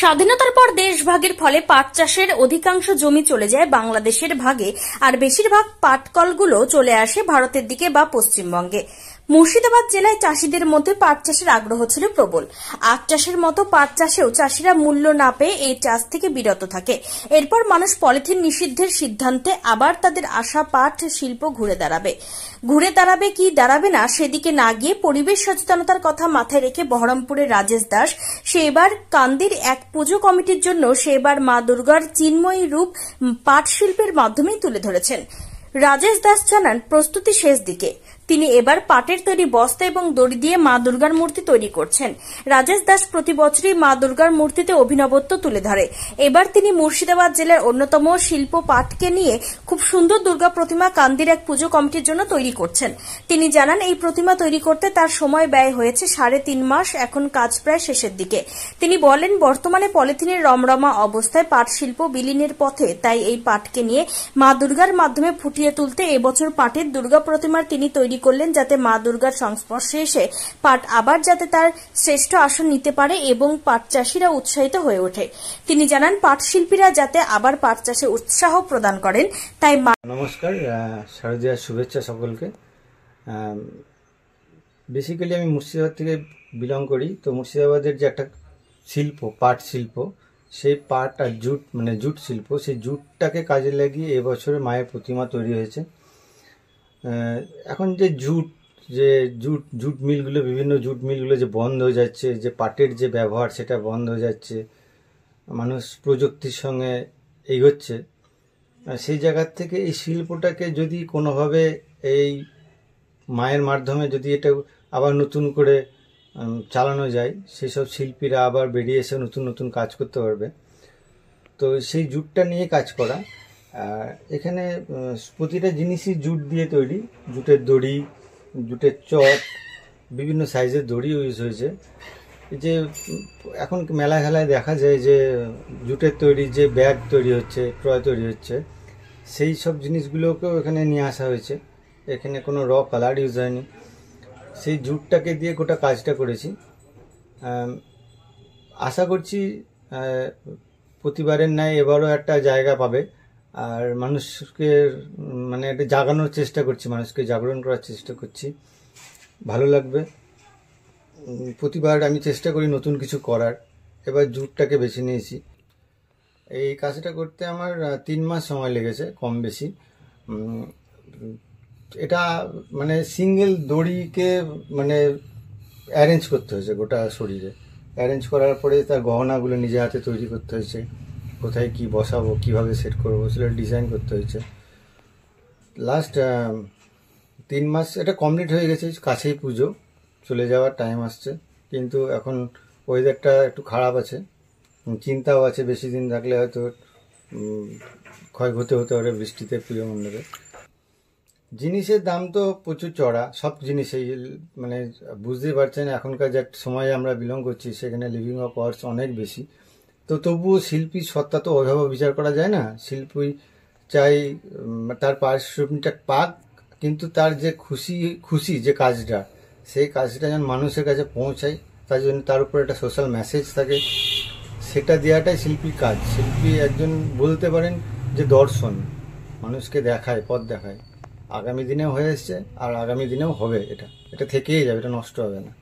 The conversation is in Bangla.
স্বাধীনতার পর দেশভাগের ফলে পাট চাষের অধিকাংশ জমি চলে যায় বাংলাদেশের ভাগে আর বেশিরভাগ পাটকলগুলো চলে আসে ভারতের দিকে বা পশ্চিমবঙ্গে মুর্শিদাবাদ জেলায় চাষিদের মধ্যে পাট চাষের আগ্রহ ছিল প্রবল আখ চাষের মতো পাট চাষেও চাষিরা মূল্য না পেয়ে এই চাষ থেকে বিরত থাকে এরপর মানুষ পলিথিন নিষিদ্ধের সিদ্ধান্তে আবার তাদের আশা পাট শিল্প ঘুরে দাঁড়াবে ঘুরে দাঁড়াবে কি দাঁড়াবে না সেদিকে না গিয়ে পরিবেশ সচেতনতার কথা মাথায় রেখে বহরমপুরের রাজেশ দাস সেবার কান্দির এক পুজো কমিটির জন্য সেবার মা দুর্গার চিন্ময়ী রূপ পাট শিল্পের মাধ্যমেই তুলে ধরেছেন রাজেশ দাস জানান প্রস্তুতি শেষ দিকে তিনি এবার পাটের তৈরি বস্তা এবং দড়ি দিয়ে মা দুর্গার মূর্তি তৈরি করছেন রাজেশ দাস প্রতি বছরই মা দুর্গার মূর্তিতে অভিনবত্ব তুলে ধরে এবার তিনি মুর্শিদাবাদ জেলার অন্যতম শিল্প পাটকে নিয়ে খুব সুন্দর দুর্গা প্রতিমা কান্দির এক পুজো কমিটির জন্য তৈরি করছেন তিনি জানান এই প্রতিমা তৈরি করতে তার সময় ব্যয় হয়েছে সাড়ে তিন মাস এখন কাজ প্রায় শেষের দিকে তিনি বলেন বর্তমানে পলিথিনের রমরমা অবস্থায় পাট শিল্প বিলীনের পথে তাই এই পাটকে নিয়ে মা দুর্গার মাধ্যমে ফুটিয়ে তুলতে এবছর পাটের দুর্গা প্রতিমার তিনি তৈরি করলেন যাতে মা দুর্গার সংস্পর্শে এসে পাট আবার যাতে তার শ্রেষ্ঠ আসন নিতে পারে এবং পাট চাষিরা উৎসাহিত হয়ে ওঠে তিনি জানান পাট শিল্পীরা যাতে আবার পাট চাষে উৎসাহ প্রদান করেন তাই নমস্কার শারদীয়ার শুভেচ্ছা সকলকে বেসিক্যালি আমি মুর্শিদাবাদ থেকে বিলং করি তো মুর্শিদাবাদের যে একটা শিল্প পাট শিল্প সেই পাট আর জুট মানে জুট শিল্প সেই জুটটাকে কাজে লাগিয়ে এবছরে মায়ের প্রতিমা তৈরি হয়েছে এখন যে জুট যে জুট জুট মিলগুলো বিভিন্ন জুট মিলগুলো যে বন্ধ হয়ে যাচ্ছে যে পাটের যে ব্যবহার সেটা বন্ধ হয়ে যাচ্ছে মানুষ প্রযুক্তির সঙ্গে এগোচ্ছে সেই জায়গার থেকে এই শিল্পটাকে যদি কোনোভাবে এই মায়ের মাধ্যমে যদি এটা আবার নতুন করে চালানো যায় সেসব শিল্পীরা আবার বেরিয়ে এসে নতুন নতুন কাজ করতে পারবে তো সেই জুটটা নিয়ে কাজ করা আর এখানে প্রতিটা জিনিসই জুট দিয়ে তৈরি জুটের দড়ি জুটের চট বিভিন্ন সাইজের দড়ি ইউজ হয়েছে যে এখন মেলা খেলায় দেখা যায় যে জুটের তৈরি যে ব্যাগ তৈরি হচ্ছে ক্রয় তৈরি হচ্ছে সেই সব জিনিসগুলোকেও এখানে নিয়ে আসা হয়েছে এখানে কোনো র কালার ইউজ হয়নি সেই জুটটাকে দিয়ে গোটা কাজটা করেছি আশা করছি প্রতিবারের ন্যায় এবারও একটা জায়গা পাবে আর মানুষকে মানে এটা জাগানোর চেষ্টা করছি মানুষকে জাগরণ করার চেষ্টা করছি ভালো লাগবে প্রতিবার আমি চেষ্টা করি নতুন কিছু করার এবার জুটটাকে বেছে নিয়েছি এই কাজটা করতে আমার তিন মাস সময় লেগেছে কম বেশি এটা মানে সিঙ্গেল দড়িকে মানে অ্যারেঞ্জ করতে হয়েছে গোটা শরীরে অ্যারেঞ্জ করার পরে তার গহনাগুলো নিজে হাতে তৈরি করতে হয়েছে কোথায় কি বসাবো কিভাবে সেট করবো সেটা ডিজাইন করতে হয়েছে লাস্ট তিন মাস এটা কমপ্লিট হয়ে গেছে কাছেই পুজো চলে যাওয়ার টাইম আসছে কিন্তু এখন ওয়েদারটা একটু খারাপ আছে চিন্তাও আছে বেশি দিন থাকলে হয়তো ক্ষয় হতে পারে বৃষ্টিতে পুজো মণ্ডপে জিনিসের দাম তো প্রচুর চড়া সব জিনিসেই মানে বুঝতেই পারছেন এখনকার যে সময়ে আমরা বিলং করছি সেখানে লিভিং অফ আওয়ার্স অনেক বেশি তো তবুও শিল্পী সত্তা তো অভাব বিচার করা যায় না শিল্পী চাই তার পারিশ্রমিকটা পাক কিন্তু তার যে খুশি খুশি যে কাজটা সেই কাজটা যেন মানুষের কাছে পৌঁছায় তার জন্য তার উপরে একটা সোশ্যাল মেসেজ থাকে সেটা দেওয়াটাই শিল্পীর কাজ শিল্পী একজন বলতে পারেন যে দর্শন মানুষকে দেখায় পথ দেখায় আগামী দিনেও হয়ে এসছে আর আগামী দিনেও হবে এটা এটা থেকেই যাবে এটা নষ্ট হবে না